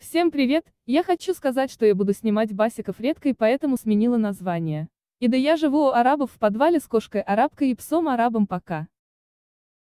Всем привет, я хочу сказать, что я буду снимать басиков редко и поэтому сменила название. И да я живу у арабов в подвале с кошкой-арабкой и псом-арабом пока.